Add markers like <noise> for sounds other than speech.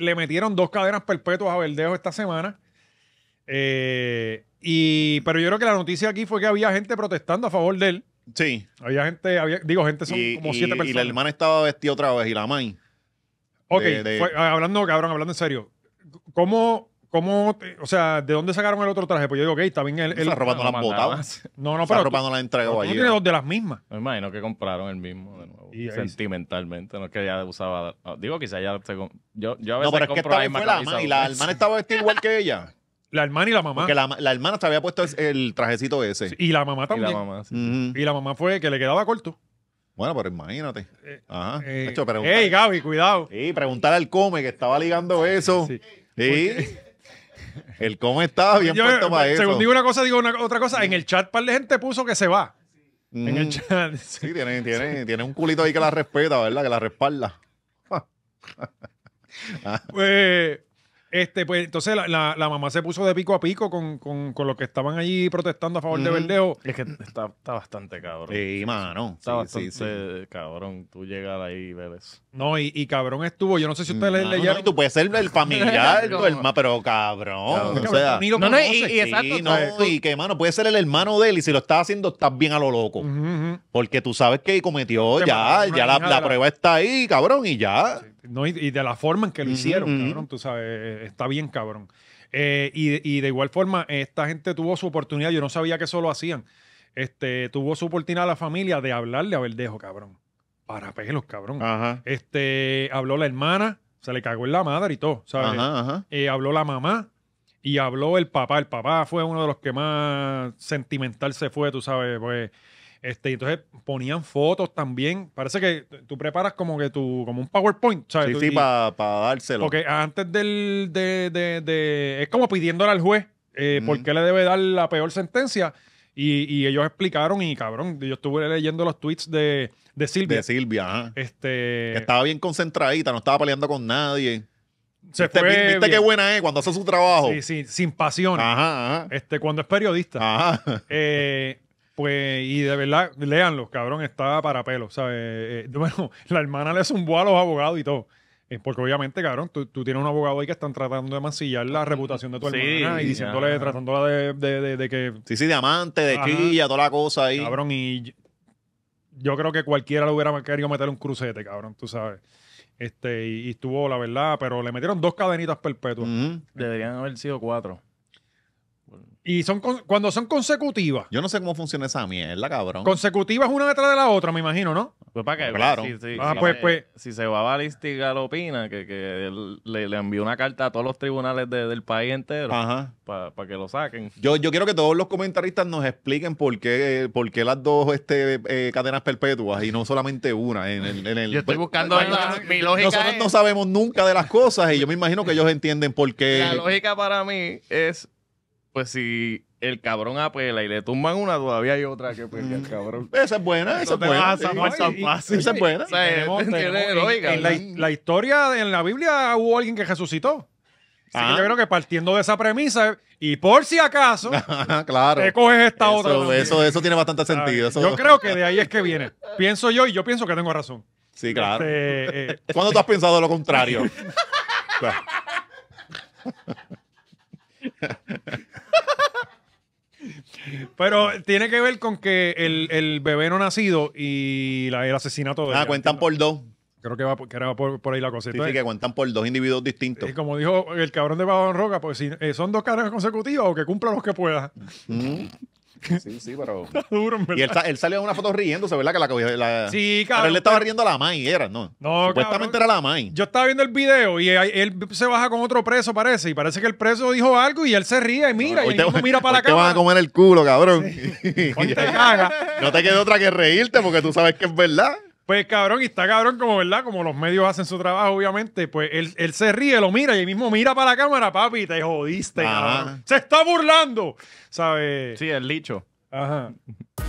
le metieron dos cadenas perpetuas a Verdejo esta semana. Eh, pero yo creo que la noticia aquí fue que había gente protestando a favor de él. Sí. Había gente, había, digo, gente son como siete personas. Y la hermana estaba vestido otra vez y la mãe. Ok, ah, hablando, cabrón, hablando en serio. ¿Cómo ¿Cómo, o sea, de dónde sacaron el otro traje? Pues yo digo, ok, está bien. el... robando la las botas. No, no, pero. Está robando las entregó ahí. tiene dos de las mismas. Me imagino que compraron el mismo de nuevo. sentimentalmente. No es que ya usaba. Digo, quizá ya. yo, yo a veces no, pero es que fue la hermana. ¿Y la hermana estaba vestida igual que ella? <laughs> La hermana y la mamá. Que la, hermana se había puesto el trajecito ese. y la mamá también. Y la mamá, sí. y la mamá fue que le quedaba corto. Bueno, pero imagínate. Eh, Ajá. Eh, Hecho, ¡Ey, Gaby, cuidado! Y preguntar al Come que estaba ligando eso. sí. El cómo estaba bien puesto para según eso. Según digo una cosa, digo otra cosa. En el chat, par de gente puso que se va. En el chat. <laughs> tiene, sí. tiene un culito ahí que la respeta, ¿verdad? Que la respalda. <laughs> pues, este, pues entonces la, la, mamá se puso de pico a pico con, con, los que estaban allí protestando a favor de Verdeo Es que está, bastante cabrón. Sí, mano. Está cabrón. Tú llegas ahí y bebes. No, y, cabrón estuvo. Yo no sé si ustedes le, tú puedes ser el familiar, <laughs> pero cabrón. O sea, no, y, y que, mano, puede ser el hermano de él y si lo estás haciendo, estás bien a lo loco. Porque tú sabes que cometió ya, ya la, prueba está ahí, cabrón, y ya y, de la forma en que lo hicieron, cabrón, tú sabes, eh, está bien, cabrón. Eh, y, de igual forma, esta gente tuvo su oportunidad, yo no sabía que eso lo hacían, este, tuvo su oportunidad la familia de hablarle a Verdejo, cabrón. Para pelos, cabrón. Este, habló la hermana, se le cagó en la madre y todo, ¿sabes? Eh, habló la mamá, y habló el papá. El papá fue uno de los que más sentimental se fue, tú sabes, pues este, entonces ponían fotos también. Parece que tú preparas como que tu, como un PowerPoint, ¿sabes? Sí, sí, para dárselo. Porque antes del, de, es como pidiéndole al juez eh, por qué le debe dar la peor sentencia. Y, ellos explicaron, y cabrón, yo estuve leyendo los tweets de, de Silvia. De Silvia, ajá. Este... Estaba bien concentradita, no estaba peleando con nadie. Se ¿Viste, fue ¿viste qué buena es cuando hace su trabajo. Sí, sí, sin pasión. ajá. Este, cuando es periodista. Ajá. Eh, pues, y de verdad, léanlo, cabrón, está para pelo, ¿sabes? Eh, eh, <laughs> bueno, la hermana le zumbó a los abogados y todo. Eh, porque obviamente, cabrón, tú, tienes un abogado ahí que están tratando de mancillar la ah, reputación de tu hermana y diciéndole, tratándola de, de, que... Sí, sí, diamante, de chilla, toda la cosa ahí. Cabrón, y yo creo que cualquiera lo hubiera querido meter un crucete, cabrón, tú sabes. Este, y, estuvo, la verdad, pero le metieron dos cadenitas perpetuas. Deberían haber sido cuatro. Y son cuando son consecutivas. Yo no sé cómo funciona esa mierda, cabrón. Consecutivas una detrás de la otra, me imagino, ¿no? Pues para que ah, Claro. Si, Ah, pues, pues. si se va a balística, opina, que, le, le envió una carta a todos los tribunales del país entero para que lo saquen. Yo, yo quiero que todos los comentaristas nos expliquen por qué, por qué las dos este, eh, cadenas perpetuas y no solamente una. En el, Yo estoy pues, buscando mi lógica. Nosotros no sabemos nunca de las cosas y yo me imagino que ellos entienden por qué. La lógica para mí es pues si el cabrón apela y le tumban una, todavía hay otra que pelea el cabrón. Esa es buena, esa es buena. Esa es buena. La historia en la Biblia hubo alguien que resucitó. Así que ah. yo creo que partiendo de esa premisa, y por si acaso, <laughs> ah, claro. te coges esta otra. Eso, tiene bastante sentido. Yo creo que de ahí es que viene. Pienso yo y yo pienso que tengo razón. Sí, claro. Este, eh, <laughs> ¿Cuándo tú has pensado lo contrario? <laughs> Pero tiene que ver con que el, bebé no nacido y el asesinato de. Ah, cuentan por dos. Creo que va, por, por, ahí la cosa. Sí, que cuentan por dos individuos distintos. Y como dijo el cabrón de Babón Roca, pues si eh, son dos carreras consecutivas o que cumpla los que pueda. Sí, sí, pero. <laughs> Y él, salió en una foto riéndose, ¿verdad? Que la, la- Sí, cabrón, Pero él le estaba pues. riendo a la May, era, ¿no? No, Supuestamente era la May. Yo estaba viendo el video y él se baja con otro preso, parece. Y parece que el preso dijo algo y él se ríe y mira. y mira para la la te van a comer el culo, cabrón. <laughs> te caga. no te queda otra que reírte porque tú sabes que es verdad. Pues cabrón, y está cabrón como, ¿verdad? Como los medios hacen su trabajo, obviamente, pues él, se ríe, lo mira y él mismo mira para la cámara, papi, te jodiste, cabrón. Se está burlando, ¿sabes? Sí, el licho. Ajá. <laughs>